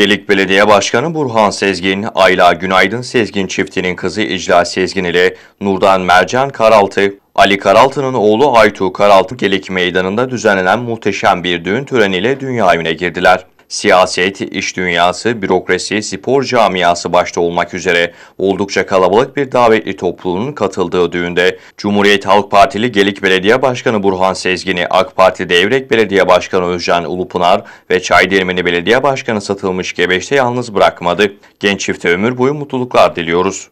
Gelik Belediye Başkanı Burhan Sezgin, Ayla Günaydın Sezgin çiftinin kızı İcra Sezgin ile Nurdan Mercan Karaltı, Ali Karaltı'nın oğlu Aytu Karaltı Gelik Meydanı'nda düzenlenen muhteşem bir düğün töreniyle dünya evine girdiler. Siyaset, iş dünyası, bürokrasi, spor camiası başta olmak üzere oldukça kalabalık bir davetli topluluğun katıldığı düğünde Cumhuriyet Halk Partili Gelik Belediye Başkanı Burhan Sezgin'i AK Parti Devrek Belediye Başkanı Özcan Ulupınar ve Çaydirmeni Belediye Başkanı Satılmış Gebeş'te yalnız bırakmadı. Genç çifte ömür boyu mutluluklar diliyoruz.